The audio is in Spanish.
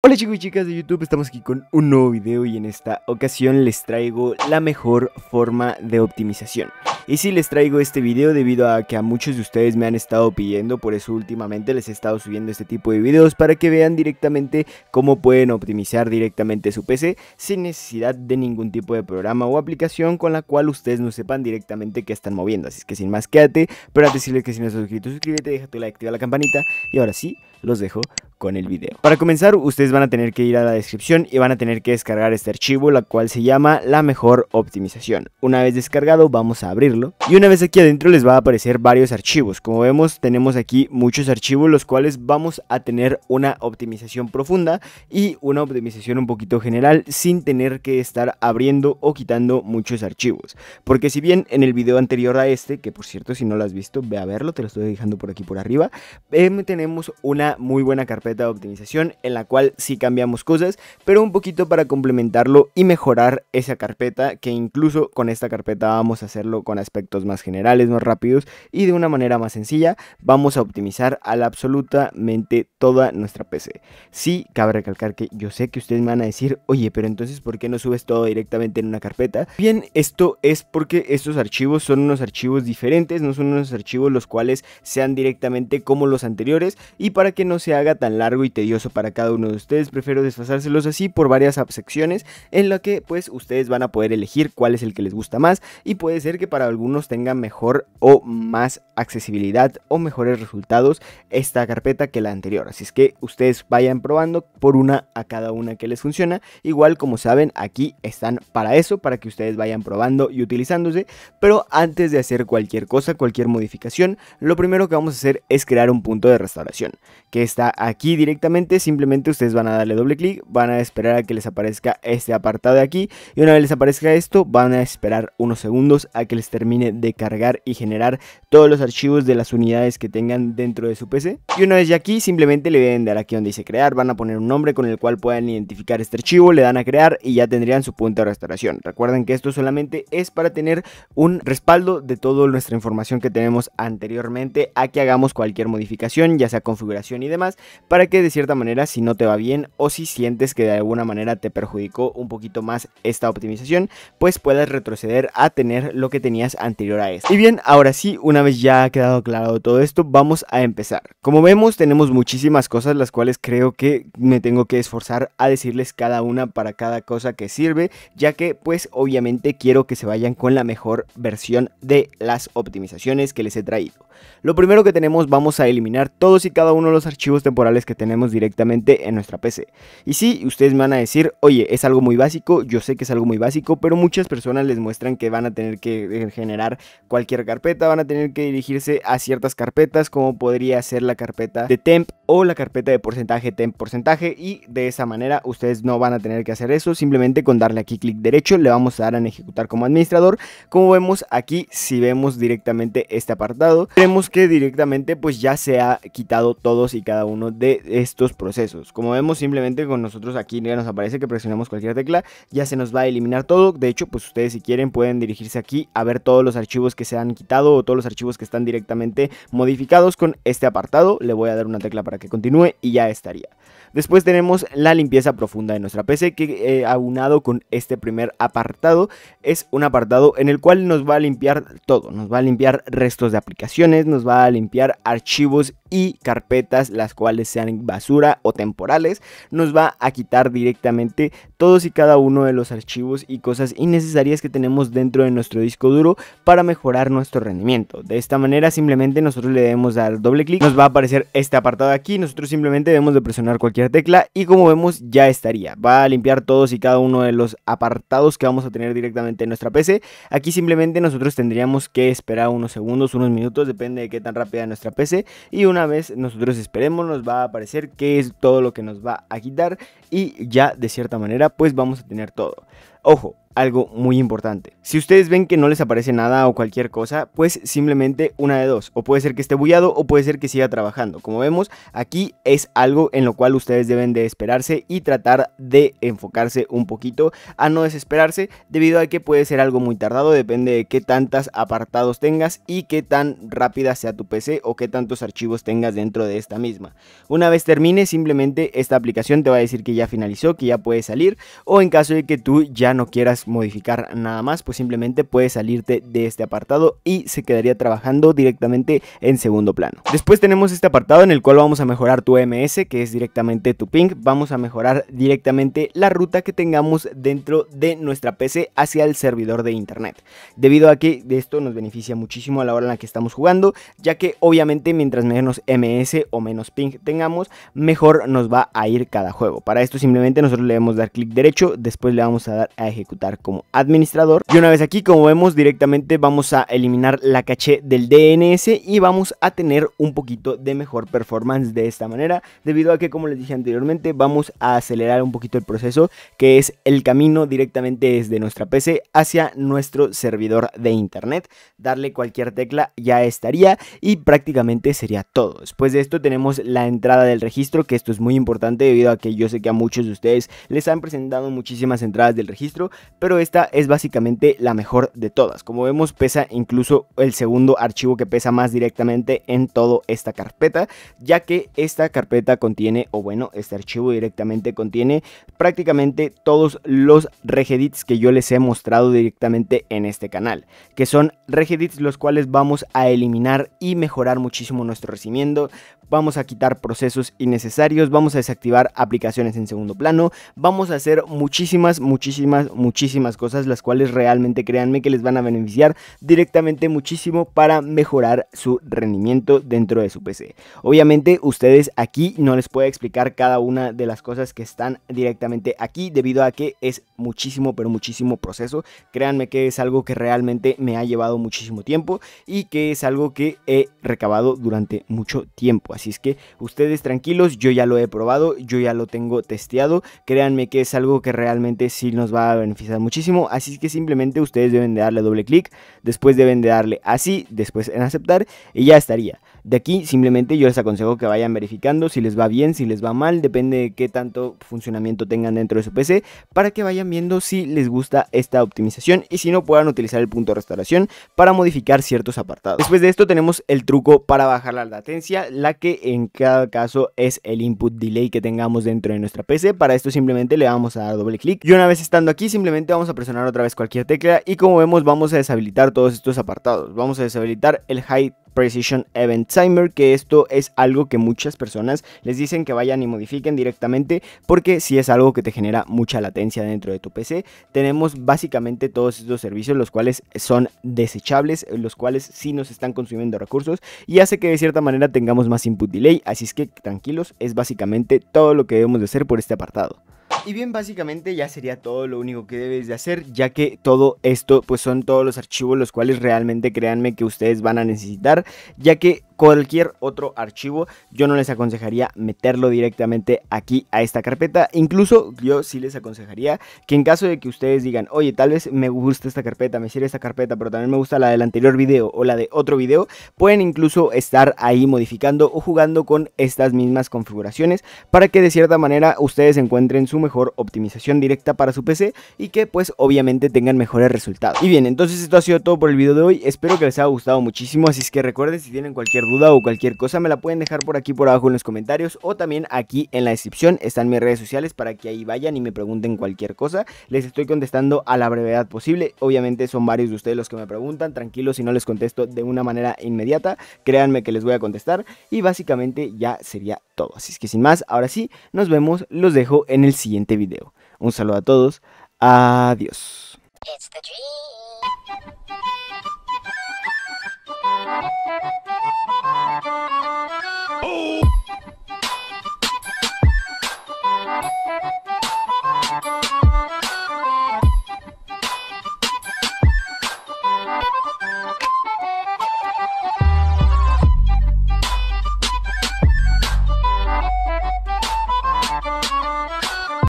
Hola chicos y chicas de YouTube, estamos aquí con un nuevo video y en esta ocasión les traigo la mejor forma de optimización. Y si les traigo este video debido a que a muchos de ustedes me han estado pidiendo, por eso últimamente les he estado subiendo este tipo de videos para que vean directamente cómo pueden optimizar directamente su PC sin necesidad de ningún tipo de programa o aplicación con la cual ustedes no sepan directamente qué están moviendo. Así que sin más quédate, pero antes decirles que si no estás suscrito, suscríbete, déjate like, activa la campanita y ahora sí, los dejo con el video. Para comenzar, ustedes van a tener que ir a la descripción y van a tener que descargar este archivo, la cual se llama la mejor optimización. Una vez descargado vamos a abrirlo y una vez aquí adentro les va a aparecer varios archivos. Como vemos tenemos aquí muchos archivos los cuales vamos a tener una optimización profunda y una optimización un poquito general sin tener que estar abriendo o quitando muchos archivos. Porque si bien en el video anterior a este, que por cierto si no lo has visto ve a verlo, te lo estoy dejando por aquí por arriba, em, tenemos una muy buena carpeta de optimización en la cual si cambiamos cosas, pero un poquito para complementarlo y mejorar esa carpeta, que incluso con esta carpeta vamos a hacerlo con aspectos más generales, más rápidos y de una manera más sencilla, vamos a optimizar a absolutamente toda nuestra PC. Si, cabe recalcar que yo sé que ustedes me van a decir, oye, pero entonces ¿por qué no subes todo directamente en una carpeta? Bien, esto es porque estos archivos son unos archivos diferentes, no son unos archivos los cuales sean directamente como los anteriores y para que no se haga tan largo y tedioso para cada uno de ustedes ustedes, prefiero desfasárselos así por varias secciones en la que pues ustedes van a poder elegir cuál es el que les gusta más y puede ser que para algunos tengan mejor o más accesibilidad o mejores resultados esta carpeta que la anterior. Así es que ustedes vayan probando por una a cada una que les funciona. Igual como saben aquí están para eso, para que ustedes vayan probando y utilizándose. Pero antes de hacer cualquier cosa, cualquier modificación, lo primero que vamos a hacer es crear un punto de restauración que está aquí directamente. Simplemente ustedes van a darle doble clic, van a esperar a que les aparezca este apartado de aquí y una vez les aparezca esto van a esperar unos segundos a que les termine de cargar y generar todos los archivos de las unidades que tengan dentro de su PC. Y una vez ya aquí simplemente le deben dar aquí donde dice crear, van a poner un nombre con el cual puedan identificar este archivo, le dan a crear y ya tendrían su punto de restauración. Recuerden que esto solamente es para tener un respaldo de toda nuestra información que tenemos anteriormente a que hagamos cualquier modificación, ya sea configuración y demás, para que de cierta manera si no te va bien o si sientes que de alguna manera te perjudicó un poquito más esta optimización, pues puedas retroceder a tener lo que tenías anterior a esto. Y bien, ahora sí, una vez ya ha quedado claro todo esto, vamos a empezar. Como vemos, tenemos muchísimas cosas las cuales creo que me tengo que esforzar a decirles cada una para cada cosa que sirve, ya que pues obviamente quiero que se vayan con la mejor versión de las optimizaciones que les he traído. Lo primero que tenemos, vamos a eliminar todos y cada uno de los archivos temporales que tenemos directamente en nuestra PC. Y si ustedes me van a decir, oye, es algo muy básico, yo sé que es algo muy básico, pero muchas personas les muestran que van a tener que eh, generar cualquier carpeta, van a tener que dirigirse a ciertas carpetas, como podría ser la carpeta de temp o la carpeta de porcentaje temp porcentaje, y de esa manera ustedes no van a tener que hacer eso, simplemente con darle aquí clic derecho le vamos a dar en ejecutar como administrador. Como vemos aquí, si vemos directamente este apartado, vemos que directamente pues ya se ha quitado todos y cada uno de estos procesos. Como vemos simplemente con nosotros aquí ya nos aparece que presionamos cualquier tecla, ya se nos va a eliminar todo. De hecho, pues ustedes si quieren pueden dirigirse aquí a ver todos los archivos que se han quitado o todos los archivos que están directamente modificados con este apartado. Le voy a dar una tecla para que continúe y ya estaría. Después tenemos la limpieza profunda de nuestra PC que he eh, aunado con este primer apartado es un apartado en el cual nos va a limpiar todo, nos va a limpiar restos de aplicaciones, nos va a limpiar archivos y carpetas las cuales sean basura o temporales nos va a quitar directamente todos y cada uno de los archivos y cosas innecesarias que tenemos dentro de nuestro disco duro para mejorar nuestro rendimiento. De esta manera simplemente nosotros le debemos dar doble clic, nos va a aparecer este apartado aquí, nosotros simplemente debemos de presionar cualquier tecla y como vemos ya estaría. Va a limpiar todos y cada uno de los apartados que vamos a tener directamente en nuestra PC. Aquí simplemente nosotros tendríamos que esperar unos segundos, unos minutos, depende de qué tan rápida nuestra PC y una vez nosotros esperemos nos va a aparecer que es todo lo que nos va a quitar y ya de cierta manera pues vamos a tener todo. Ojo, algo muy importante. Si ustedes ven que no les aparece nada o cualquier cosa, pues simplemente una de dos. O puede ser que esté bullado o puede ser que siga trabajando. Como vemos, aquí es algo en lo cual ustedes deben de esperarse y tratar de enfocarse un poquito a no desesperarse debido a que puede ser algo muy tardado. Depende de qué tantas apartados tengas y qué tan rápida sea tu PC o qué tantos archivos tengas dentro de esta misma. Una vez termine, simplemente esta aplicación te va a decir que ya finalizó, que ya puede salir o en caso de que tú ya no quieras modificar nada más, pues simplemente puedes salirte de este apartado y se quedaría trabajando directamente en segundo plano. Después tenemos este apartado en el cual vamos a mejorar tu MS, que es directamente tu ping, vamos a mejorar directamente la ruta que tengamos dentro de nuestra PC hacia el servidor de internet. Debido a que de esto nos beneficia muchísimo a la hora en la que estamos jugando, ya que obviamente mientras menos MS o menos ping tengamos, mejor nos va a ir cada juego. Para esto simplemente nosotros le debemos dar clic derecho, después le vamos a dar a ejecutar como administrador. Y una vez aquí, como vemos, directamente vamos a eliminar la caché del DNS y vamos a tener un poquito de mejor performance de esta manera, debido a que, como les dije anteriormente, vamos a acelerar un poquito el proceso, que es el camino directamente desde nuestra PC hacia nuestro servidor de internet. Darle cualquier tecla ya estaría y prácticamente sería todo. Después de esto tenemos la entrada del registro, que esto es muy importante debido a que yo sé que a muchos de ustedes les han presentado muchísimas entradas del registro, pero esta es básicamente la mejor de todas. Como vemos, pesa incluso el segundo archivo que pesa más directamente en toda esta carpeta, ya que esta carpeta contiene, o bueno, este archivo directamente contiene prácticamente todos los regedits que yo les he mostrado directamente en este canal, que son regedits los cuales vamos a eliminar y mejorar muchísimo nuestro recibimiento, vamos a quitar procesos innecesarios, vamos a desactivar aplicaciones en segundo plano, vamos a hacer muchísimas, muchísimas, muchísimas cosas, las cuales realmente créanme que les van a beneficiar directamente muchísimo para mejorar su rendimiento dentro de su PC. Obviamente ustedes aquí no les puedo explicar cada una de las cosas que están directamente aquí debido a que es muchísimo pero muchísimo proceso. Créanme que es algo que realmente me ha llevado muchísimo tiempo y que es algo que he recabado durante mucho tiempo. Así es que ustedes tranquilos, yo ya lo he probado, yo ya lo tengo testeado. Créanme que es algo que realmente sí nos va a beneficiar muchísimo, así que simplemente ustedes deben de darle doble clic, después deben de darle así, después en aceptar y ya estaría. De aquí simplemente yo les aconsejo que vayan verificando si les va bien, si les va mal, depende de qué tanto funcionamiento tengan dentro de su PC, para que vayan viendo si les gusta esta optimización y si no puedan utilizar el punto de restauración para modificar ciertos apartados. Después de esto tenemos el truco para bajar la latencia, la que en cada caso es el input delay que tengamos dentro de nuestra PC. Para esto simplemente le vamos a dar doble clic y una vez estando aquí simplemente vamos a presionar otra vez cualquier tecla y como vemos vamos a deshabilitar todos estos apartados. Vamos a deshabilitar el high Precision Event Timer, que esto es algo que muchas personas les dicen que vayan y modifiquen directamente porque si es algo que te genera mucha latencia dentro de tu PC. Tenemos básicamente todos estos servicios los cuales son desechables, los cuales sí nos están consumiendo recursos y hace que de cierta manera tengamos más input delay, así es que tranquilos, es básicamente todo lo que debemos de hacer por este apartado. Y bien, básicamente ya sería todo lo único que debes de hacer, ya que todo esto pues son todos los archivos los cuales realmente créanme que ustedes van a necesitar, ya que cualquier otro archivo. Yo no les aconsejaría meterlo directamente aquí a esta carpeta. Incluso yo sí les aconsejaría que en caso de que ustedes digan, oye, tal vez me gusta esta carpeta, me sirve esta carpeta, pero también me gusta la del anterior video o la de otro video, pueden incluso estar ahí modificando o jugando con estas mismas configuraciones para que de cierta manera ustedes encuentren su mejor optimización directa para su PC y que pues obviamente tengan mejores resultados. Y bien, entonces esto ha sido todo por el video de hoy. Espero que les haya gustado muchísimo, así es que recuerden si tienen cualquier duda o cualquier cosa me la pueden dejar por aquí por abajo en los comentarios o también aquí en la descripción están mis redes sociales para que ahí vayan y me pregunten cualquier cosa. Les estoy contestando a la brevedad posible. Obviamente son varios de ustedes los que me preguntan. Tranquilos si no les contesto de una manera inmediata. Créanme que les voy a contestar y básicamente ya sería todo. Así es que sin más, ahora sí, nos vemos. Los dejo en el siguiente video. Un saludo a todos. Adiós.